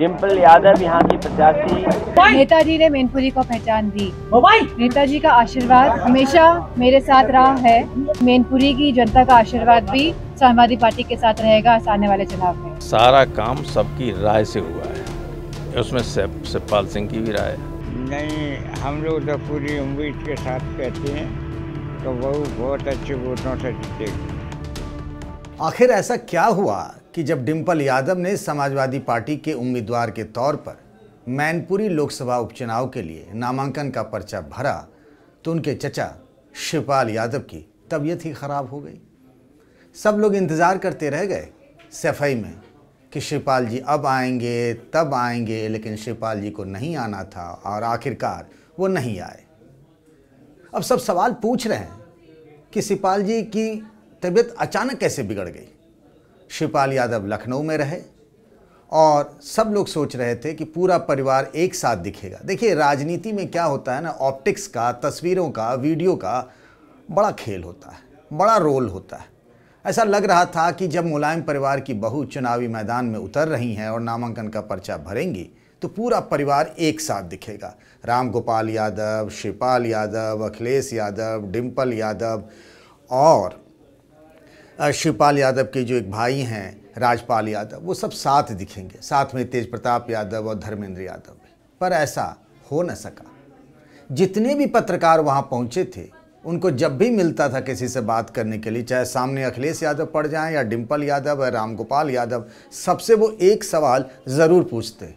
डिम्पल यादव यहाँ की प्रत्याशी नेताजी ने मेनपुरी को पहचान दी नेताजी का आशीर्वाद हमेशा मेरे साथ रहा है मैनपुरी की जनता का आशीर्वाद भी समाजवादी पार्टी के साथ रहेगा आने वाले चुनाव में सारा काम सबकी राय से हुआ है उसमें शिवपाल सिंह की भी राय नहीं हम लोग तो पूरी उम्मीद के साथ कहते हैं तो वो बहुत अच्छे वोटों से जीतेगी आखिर ऐसा क्या हुआ कि जब डिम्पल यादव ने समाजवादी पार्टी के उम्मीदवार के तौर पर मैनपुरी लोकसभा उपचुनाव के लिए नामांकन का पर्चा भरा तो उनके चचा शिवपाल यादव की तबीयत ही खराब हो गई सब लोग इंतज़ार करते रह गए सफाई में कि शिवपाल जी अब आएंगे तब आएंगे लेकिन शिवपाल जी को नहीं आना था और आखिरकार वो नहीं आए अब सब सवाल पूछ रहे हैं कि शिवपाल जी की तबीयत अचानक कैसे बिगड़ गई शिवपाल यादव लखनऊ में रहे और सब लोग सोच रहे थे कि पूरा परिवार एक साथ दिखेगा देखिए राजनीति में क्या होता है ना ऑप्टिक्स का तस्वीरों का वीडियो का बड़ा खेल होता है बड़ा रोल होता है ऐसा लग रहा था कि जब मुलायम परिवार की बहू चुनावी मैदान में उतर रही हैं और नामांकन का पर्चा भरेंगी तो पूरा परिवार एक साथ दिखेगा राम गोपाल यादव शिवपाल यादव अखिलेश यादव डिम्पल यादव और शिवपाल यादव के जो एक भाई हैं राजपाल यादव वो सब साथ दिखेंगे साथ में तेज प्रताप यादव और धर्मेंद्र यादव भी पर ऐसा हो न सका जितने भी पत्रकार वहाँ पहुँचे थे उनको जब भी मिलता था किसी से बात करने के लिए चाहे सामने अखिलेश यादव पड़ जाएं या डिम्पल यादव या रामगोपाल यादव सबसे वो एक सवाल ज़रूर पूछते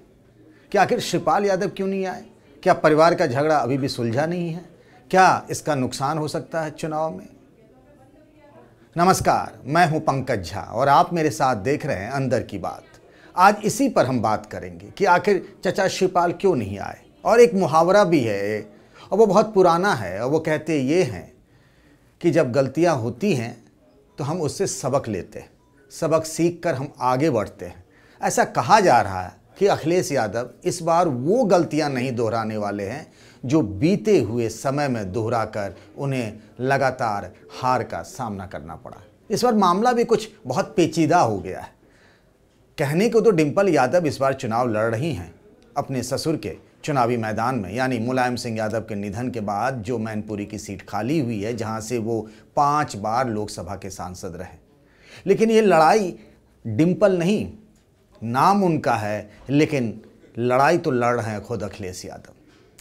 कि आखिर शिवपाल यादव क्यों नहीं आए क्या परिवार का झगड़ा अभी भी सुलझा नहीं है क्या इसका नुकसान हो सकता है चुनाव में नमस्कार मैं हूं पंकज झा और आप मेरे साथ देख रहे हैं अंदर की बात आज इसी पर हम बात करेंगे कि आखिर चचा शिवपाल क्यों नहीं आए और एक मुहावरा भी है और वो बहुत पुराना है और वो कहते ये हैं कि जब गलतियां होती हैं तो हम उससे सबक लेते हैं सबक सीख कर हम आगे बढ़ते हैं ऐसा कहा जा रहा है कि अखिलेश यादव इस बार वो गलतियां नहीं दोहराने वाले हैं जो बीते हुए समय में दोहराकर उन्हें लगातार हार का सामना करना पड़ा इस बार मामला भी कुछ बहुत पेचीदा हो गया है कहने को तो डिम्पल यादव इस बार चुनाव लड़ रही हैं अपने ससुर के चुनावी मैदान में यानी मुलायम सिंह यादव के निधन के बाद जो मैनपुरी की सीट खाली हुई है जहां से वो पांच बार लोकसभा के सांसद रहे लेकिन ये लड़ाई डिम्पल नहीं नाम उनका है लेकिन लड़ाई तो लड़ रहे हैं खुद अखिलेश यादव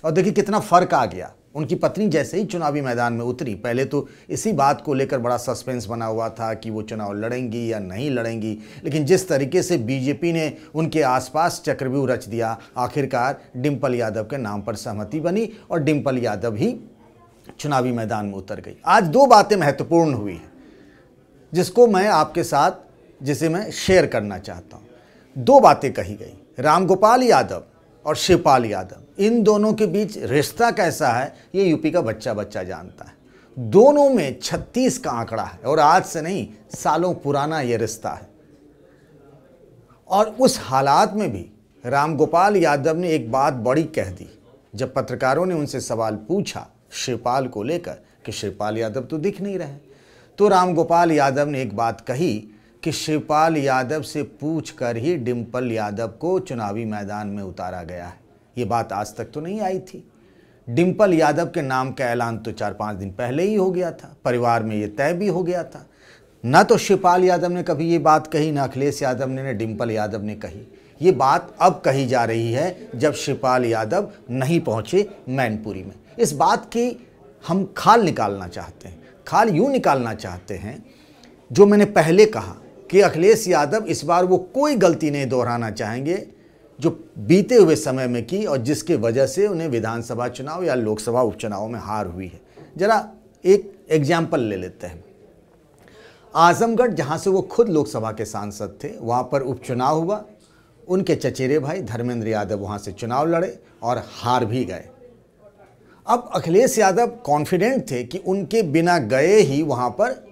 और देखिए कितना फ़र्क आ गया उनकी पत्नी जैसे ही चुनावी मैदान में उतरी पहले तो इसी बात को लेकर बड़ा सस्पेंस बना हुआ था कि वो चुनाव लड़ेंगी या नहीं लड़ेंगी लेकिन जिस तरीके से बीजेपी ने उनके आसपास चक्रव्यूह रच दिया आखिरकार डिम्पल यादव के नाम पर सहमति बनी और डिम्पल यादव ही चुनावी मैदान में उतर गई आज दो बातें महत्वपूर्ण हुई हैं जिसको मैं आपके साथ जिसे मैं शेयर करना चाहता हूँ दो बातें कही गई रामगोपाल यादव और शिवपाल यादव इन दोनों के बीच रिश्ता कैसा है ये यूपी का बच्चा बच्चा जानता है दोनों में 36 का आंकड़ा है और आज से नहीं सालों पुराना ये रिश्ता है और उस हालात में भी रामगोपाल यादव ने एक बात बड़ी कह दी जब पत्रकारों ने उनसे सवाल पूछा शिवपाल को लेकर कि शिवपाल यादव तो दिख नहीं रहे तो रामगोपाल यादव ने एक बात कही कि शिवपाल यादव से पूछ कर ही डिम्पल यादव को चुनावी मैदान में उतारा गया है ये बात आज तक तो नहीं आई थी डिम्पल यादव के नाम का ऐलान तो चार पाँच दिन पहले ही हो गया था परिवार में ये तय भी हो गया था ना तो शिवपाल यादव ने कभी ये बात कही ना अखिलेश यादव ने ना डिम्पल यादव ने कही ये बात अब कही जा रही है जब शिवपाल यादव नहीं पहुँचे मैनपुरी में इस बात की हम खाल निकालना चाहते हैं खाल यूँ निकालना चाहते हैं जो मैंने पहले कहा कि अखिलेश यादव इस बार वो कोई गलती नहीं दोहराना चाहेंगे जो बीते हुए समय में की और जिसके वजह से उन्हें विधानसभा चुनाव या लोकसभा उपचुनाव में हार हुई है ज़रा एक एग्जाम्पल ले लेते हैं आजमगढ़ जहाँ से वो खुद लोकसभा के सांसद थे वहाँ पर उपचुनाव हुआ उनके चचेरे भाई धर्मेंद्र यादव वहाँ से चुनाव लड़े और हार भी गए अब अखिलेश यादव कॉन्फिडेंट थे कि उनके बिना गए ही वहाँ पर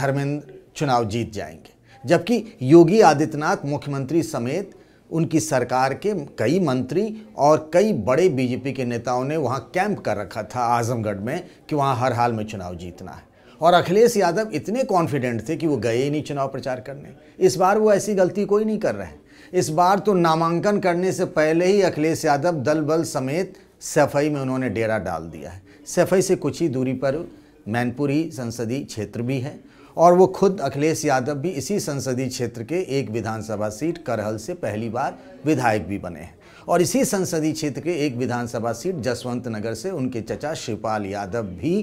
धर्मेंद्र चुनाव जीत जाएंगे जबकि योगी आदित्यनाथ मुख्यमंत्री समेत उनकी सरकार के कई मंत्री और कई बड़े बीजेपी के नेताओं ने वहाँ कैंप कर रखा था आजमगढ़ में कि वहाँ हर हाल में चुनाव जीतना है और अखिलेश यादव इतने कॉन्फिडेंट थे कि वो गए ही नहीं चुनाव प्रचार करने इस बार वो ऐसी गलती कोई नहीं कर रहे हैं इस बार तो नामांकन करने से पहले ही अखिलेश यादव दल बल समेत सफाई में उन्होंने डेरा डाल दिया है सफाई से कुछ ही दूरी पर मैनपुरी संसदीय क्षेत्र भी है और वो खुद अखिलेश यादव भी इसी संसदीय क्षेत्र के एक विधानसभा सीट करहल से पहली बार विधायक भी बने हैं और इसी संसदीय क्षेत्र के एक विधानसभा सीट जसवंत नगर से उनके चचा शिवपाल यादव भी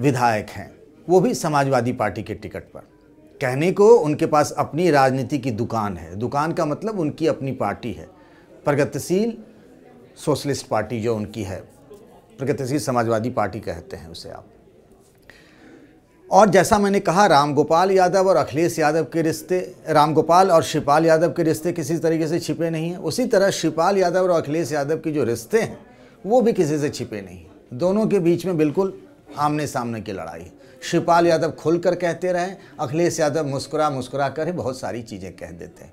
विधायक हैं वो भी समाजवादी पार्टी के टिकट पर कहने को उनके पास अपनी राजनीति की दुकान है दुकान का मतलब उनकी अपनी पार्टी है प्रगतिशील सोशलिस्ट पार्टी जो उनकी है प्रगतिशील समाजवादी पार्टी कहते हैं उसे आप और जैसा मैंने कहा रामगोपाल यादव और अखिलेश यादव के रिश्ते रामगोपाल और शिवपाल यादव के रिश्ते किसी तरीके से छिपे नहीं हैं उसी तरह शिवपाल यादव और अखिलेश यादव के जो रिश्ते हैं वो भी किसी से छिपे नहीं दोनों के बीच में बिल्कुल आमने सामने की लड़ाई है शिवपाल यादव खुलकर कहते रहे अखिलेश यादव मुस्कुरा मुस्कुरा कर ही बहुत सारी चीज़ें कह देते हैं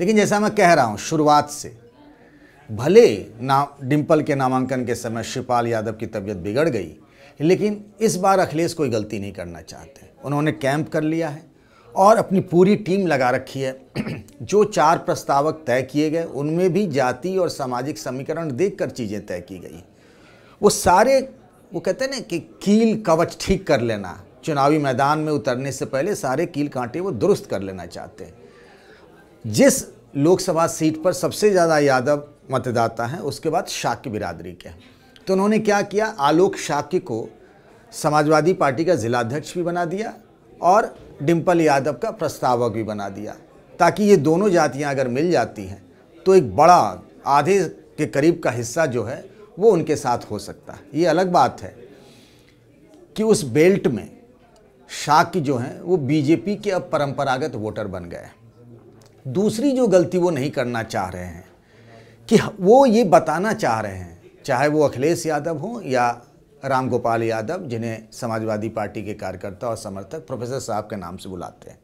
लेकिन जैसा मैं कह रहा हूँ शुरुआत से भले ना डिम्पल के नामांकन के समय शिवपाल यादव की तबीयत बिगड़ गई लेकिन इस बार अखिलेश कोई गलती नहीं करना चाहते उन्होंने कैंप कर लिया है और अपनी पूरी टीम लगा रखी है जो चार प्रस्तावक तय किए गए उनमें भी जाति और सामाजिक समीकरण देखकर चीज़ें तय की गई वो सारे वो कहते हैं ना कि कील कवच ठीक कर लेना चुनावी मैदान में उतरने से पहले सारे कील कांटे वो दुरुस्त कर लेना चाहते हैं जिस लोकसभा सीट पर सबसे ज़्यादा यादव मतदाता हैं उसके बाद शाक्य बिरादरी के हैं तो उन्होंने क्या किया आलोक शाक्य को समाजवादी पार्टी का जिलाध्यक्ष भी बना दिया और डिम्पल यादव का प्रस्तावक भी बना दिया ताकि ये दोनों जातियां अगर मिल जाती हैं तो एक बड़ा आधे के करीब का हिस्सा जो है वो उनके साथ हो सकता है ये अलग बात है कि उस बेल्ट में शाक्य जो हैं वो बीजेपी के अब परंपरागत वोटर बन गए दूसरी जो गलती वो नहीं करना चाह रहे हैं कि वो ये बताना चाह रहे हैं चाहे वो अखिलेश यादव हों या राम गोपाल यादव जिन्हें समाजवादी पार्टी के कार्यकर्ता और समर्थक प्रोफेसर साहब के नाम से बुलाते हैं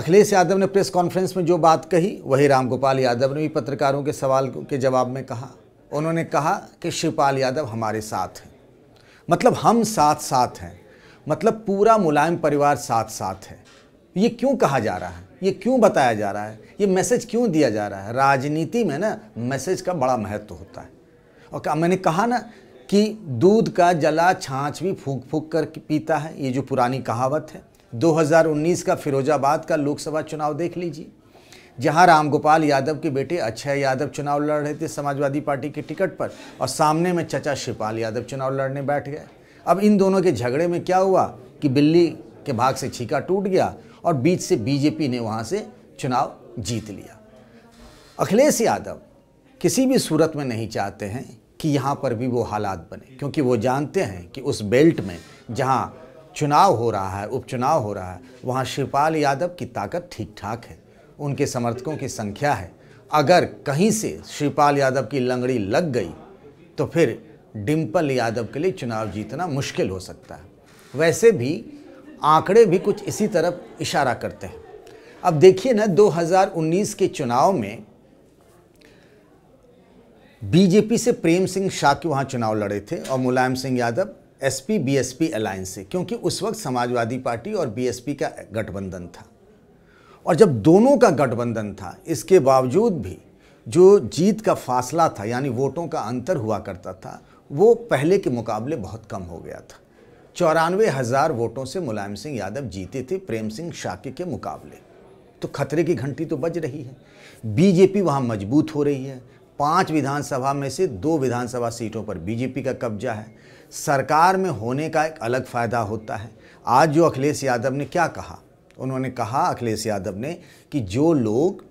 अखिलेश यादव ने प्रेस कॉन्फ्रेंस में जो बात कही वही राम गोपाल यादव ने भी पत्रकारों के सवाल के जवाब में कहा उन्होंने कहा कि शिवपाल यादव हमारे साथ हैं मतलब हम साथ साथ हैं मतलब पूरा मुलायम परिवार साथ साथ है ये क्यों कहा जा रहा है ये क्यों बताया जा रहा है ये मैसेज क्यों दिया जा रहा है राजनीति में ना मैसेज का बड़ा महत्व होता है और मैंने कहा ना कि दूध का जला छाछ भी फूक फूक कर पीता है ये जो पुरानी कहावत है 2019 का फिरोजाबाद का लोकसभा चुनाव देख लीजिए जहां रामगोपाल यादव के बेटे अक्षय यादव चुनाव लड़ रहे थे समाजवादी पार्टी के टिकट पर और सामने में चचा शिवपाल यादव चुनाव लड़ने बैठ गए अब इन दोनों के झगड़े में क्या हुआ कि बिल्ली के भाग से छीका टूट गया और बीच से बीजेपी ने वहाँ से चुनाव जीत लिया अखिलेश यादव किसी भी सूरत में नहीं चाहते हैं कि यहाँ पर भी वो हालात बने क्योंकि वो जानते हैं कि उस बेल्ट में जहाँ चुनाव हो रहा है उपचुनाव हो रहा है वहाँ शिवपाल यादव की ताकत ठीक ठाक है उनके समर्थकों की संख्या है अगर कहीं से शिवपाल यादव की लंगड़ी लग गई तो फिर डिम्पल यादव के लिए चुनाव जीतना मुश्किल हो सकता है वैसे भी आंकड़े भी कुछ इसी तरफ इशारा करते हैं अब देखिए ना 2019 के चुनाव में बीजेपी से प्रेम सिंह शाह के वहाँ चुनाव लड़े थे और Mulayam Singh Yadav SP BSP alliance से क्योंकि उस वक्त समाजवादी पार्टी और बीएसपी का गठबंधन था और जब दोनों का गठबंधन था इसके बावजूद भी जो जीत का फासला था यानी वोटों का अंतर हुआ करता था वो पहले के मुकाबले बहुत कम हो गया था चौरानवे हज़ार वोटों से मुलायम सिंह यादव जीते थे प्रेम सिंह शाक्य के मुकाबले तो खतरे की घंटी तो बज रही है बीजेपी वहाँ मजबूत हो रही है पांच विधानसभा में से दो विधानसभा सीटों पर बीजेपी का कब्जा है सरकार में होने का एक अलग फ़ायदा होता है आज जो अखिलेश यादव ने क्या कहा उन्होंने कहा अखिलेश यादव ने कि जो लोग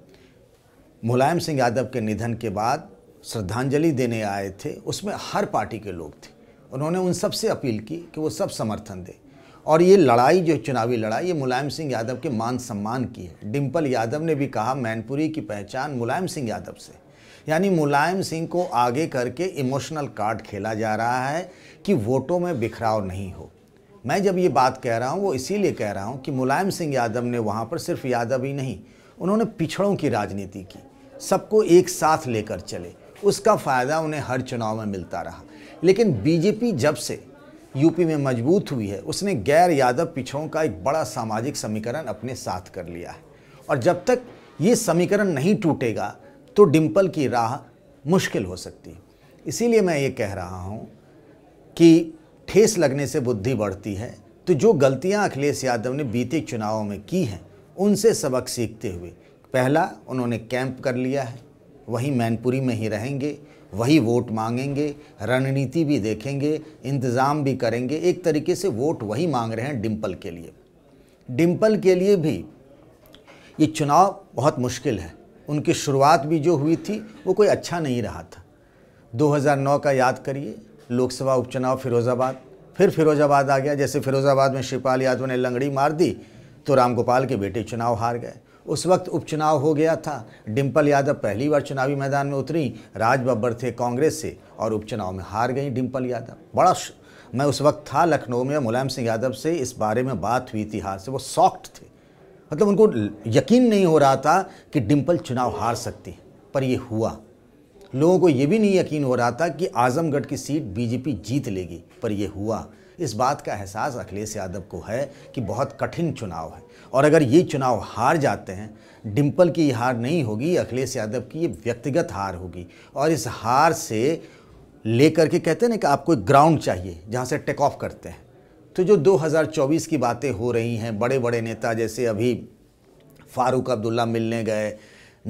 मुलायम सिंह यादव के निधन के बाद श्रद्धांजलि देने आए थे उसमें हर पार्टी के लोग थे उन्होंने उन सब से अपील की कि वो सब समर्थन दें और ये लड़ाई जो चुनावी लड़ाई ये मुलायम सिंह यादव के मान सम्मान की है डिम्पल यादव ने भी कहा मैनपुरी की पहचान मुलायम सिंह यादव से यानी मुलायम सिंह को आगे करके इमोशनल कार्ड खेला जा रहा है कि वोटों में बिखराव नहीं हो मैं जब ये बात कह रहा हूँ वो इसीलिए कह रहा हूँ कि मुलायम सिंह यादव ने वहाँ पर सिर्फ यादव ही नहीं उन्होंने पिछड़ों की राजनीति की सबको एक साथ लेकर चले उसका फ़ायदा उन्हें हर चुनाव में मिलता रहा लेकिन बीजेपी जब से यूपी में मजबूत हुई है उसने गैर यादव पिछड़ों का एक बड़ा सामाजिक समीकरण अपने साथ कर लिया है और जब तक ये समीकरण नहीं टूटेगा तो डिम्पल की राह मुश्किल हो सकती है इसीलिए मैं ये कह रहा हूँ कि ठेस लगने से बुद्धि बढ़ती है तो जो गलतियाँ अखिलेश यादव ने बीते चुनावों में की हैं उनसे सबक सीखते हुए पहला उन्होंने कैंप कर लिया है वहीं मैनपुरी में ही रहेंगे वही वोट मांगेंगे रणनीति भी देखेंगे इंतज़ाम भी करेंगे एक तरीके से वोट वही मांग रहे हैं डिम्पल के लिए डिम्पल के लिए भी ये चुनाव बहुत मुश्किल है उनकी शुरुआत भी जो हुई थी वो कोई अच्छा नहीं रहा था 2009 का याद करिए लोकसभा उपचुनाव फिरोज़ाबाद फिर फिरोज़ाबाद आ गया जैसे फिरोज़ाबाद में शिवपाल यादव ने लंगड़ी मार दी तो राम गोपाल के बेटे चुनाव हार गए उस वक्त उपचुनाव हो गया था डिम्पल यादव पहली बार चुनावी मैदान में उतरी राज बब्बर थे कांग्रेस से और उपचुनाव में हार गई डिम्पल यादव बड़ा मैं उस वक्त था लखनऊ में मुलायम सिंह यादव से इस बारे में बात हुई थी हार से वो सॉफ्ट थे मतलब उनको यकीन नहीं हो रहा था कि डिम्पल चुनाव हार सकती पर ये हुआ लोगों को ये भी नहीं यकीन हो रहा था कि आज़मगढ़ की सीट बीजेपी जीत लेगी पर यह हुआ इस बात का एहसास अखिलेश यादव को है कि बहुत कठिन चुनाव है और अगर ये चुनाव हार जाते हैं डिम्पल की हार नहीं होगी अखिलेश यादव की ये व्यक्तिगत हार होगी और इस हार से लेकर के कहते हैं ना कि आपको एक ग्राउंड चाहिए जहाँ से टेक ऑफ करते हैं तो जो 2024 की बातें हो रही हैं बड़े बड़े नेता जैसे अभी फारूक अब्दुल्ला मिलने गए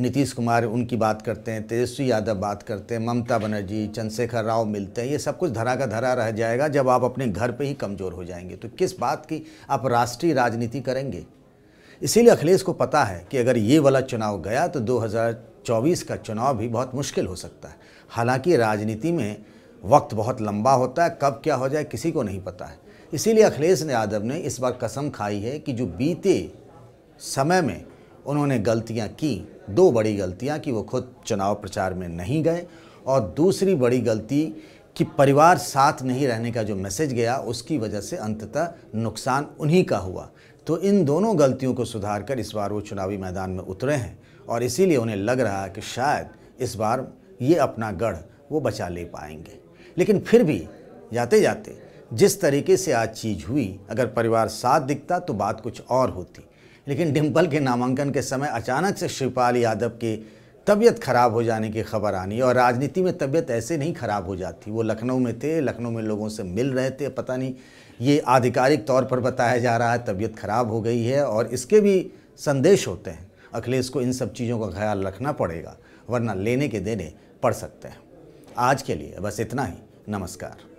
नीतीश कुमार उनकी बात करते हैं तेजस्वी यादव बात करते हैं ममता बनर्जी चंद्रशेखर राव मिलते हैं ये सब कुछ धरा का धरा रह जाएगा जब आप अपने घर पे ही कमज़ोर हो जाएंगे तो किस बात की आप राष्ट्रीय राजनीति करेंगे इसीलिए अखिलेश को पता है कि अगर ये वाला चुनाव गया तो 2024 का चुनाव भी बहुत मुश्किल हो सकता है हालांकि राजनीति में वक्त बहुत लंबा होता है कब क्या हो जाए किसी को नहीं पता है इसीलिए अखिलेश यादव ने इस बार कसम खाई है कि जो बीते समय में उन्होंने गलतियाँ की दो बड़ी गलतियां कि वो खुद चुनाव प्रचार में नहीं गए और दूसरी बड़ी गलती कि परिवार साथ नहीं रहने का जो मैसेज गया उसकी वजह से अंततः नुकसान उन्हीं का हुआ तो इन दोनों गलतियों को सुधार कर इस बार वो चुनावी मैदान में उतरे हैं और इसीलिए उन्हें लग रहा है कि शायद इस बार ये अपना गढ़ वो बचा ले पाएंगे लेकिन फिर भी जाते जाते जिस तरीके से आज चीज़ हुई अगर परिवार साथ दिखता तो बात कुछ और होती लेकिन डिम्पल के नामांकन के समय अचानक से शिवपाल यादव की तबीयत खराब हो जाने की खबर आनी और राजनीति में तबीयत ऐसे नहीं खराब हो जाती वो लखनऊ में थे लखनऊ में लोगों से मिल रहे थे पता नहीं ये आधिकारिक तौर पर बताया जा रहा है तबीयत खराब हो गई है और इसके भी संदेश होते हैं अखिलेश को इन सब चीज़ों का ख्याल रखना पड़ेगा वरना लेने के देने पड़ सकते हैं आज के लिए बस इतना ही नमस्कार